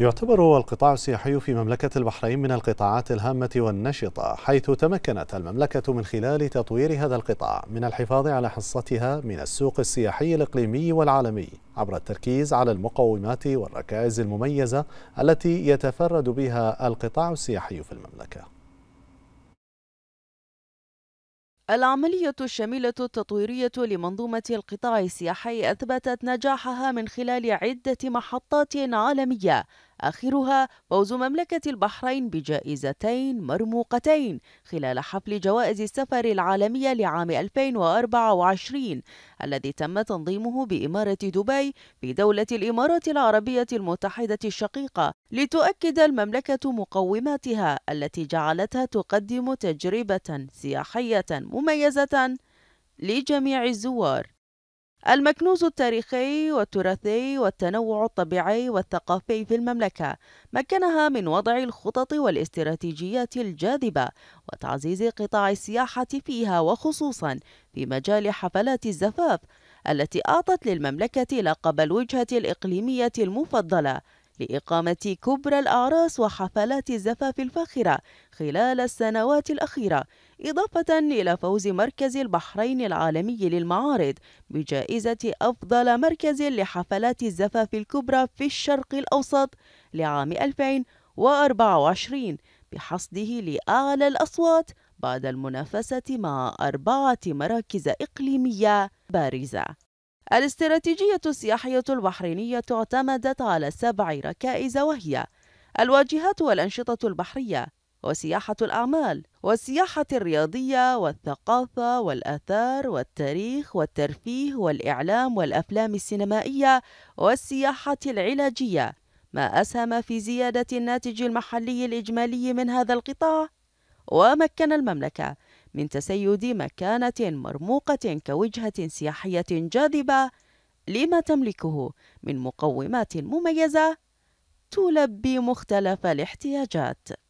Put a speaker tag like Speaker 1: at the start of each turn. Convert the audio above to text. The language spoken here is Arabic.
Speaker 1: يعتبر القطاع السياحي في مملكة البحرين من القطاعات الهامة والنشطة حيث تمكنت المملكة من خلال تطوير هذا القطاع من الحفاظ على حصتها من السوق السياحي الإقليمي والعالمي عبر التركيز على المقومات والركائز المميزة التي يتفرد بها القطاع السياحي في المملكة
Speaker 2: العملية الشاملة التطويرية لمنظومة القطاع السياحي أثبتت نجاحها من خلال عدة محطات عالمية آخرها فوز مملكة البحرين بجائزتين مرموقتين خلال حفل جوائز السفر العالمية لعام 2024 الذي تم تنظيمه بإمارة دبي في دولة الإمارات العربية المتحدة الشقيقة لتؤكد المملكة مقوماتها التي جعلتها تقدم تجربة سياحية مميزة لجميع الزوار المكنوز التاريخي والتراثي والتنوع الطبيعي والثقافي في المملكة مكنها من وضع الخطط والاستراتيجيات الجاذبة وتعزيز قطاع السياحة فيها وخصوصا في مجال حفلات الزفاف التي أعطت للمملكة لقب الوجهة الإقليمية المفضلة لإقامة كبرى الأعراس وحفلات الزفاف الفاخرة خلال السنوات الأخيرة إضافة إلى فوز مركز البحرين العالمي للمعارض بجائزة أفضل مركز لحفلات الزفاف الكبرى في الشرق الأوسط لعام 2024 بحصده لأعلى الأصوات بعد المنافسة مع أربعة مراكز إقليمية بارزة الاستراتيجية السياحية البحرينية اعتمدت على سبع ركائز وهي الواجهات والأنشطة البحرية وسياحة الأعمال والسياحة الرياضية والثقافة والآثار والتاريخ والترفيه والإعلام والأفلام السينمائية والسياحة العلاجية ما أسهم في زيادة الناتج المحلي الإجمالي من هذا القطاع ومكن المملكة من تسيد مكانة مرموقة كوجهة سياحية جاذبة لما تملكه من مقومات مميزة تلبي مختلف الاحتياجات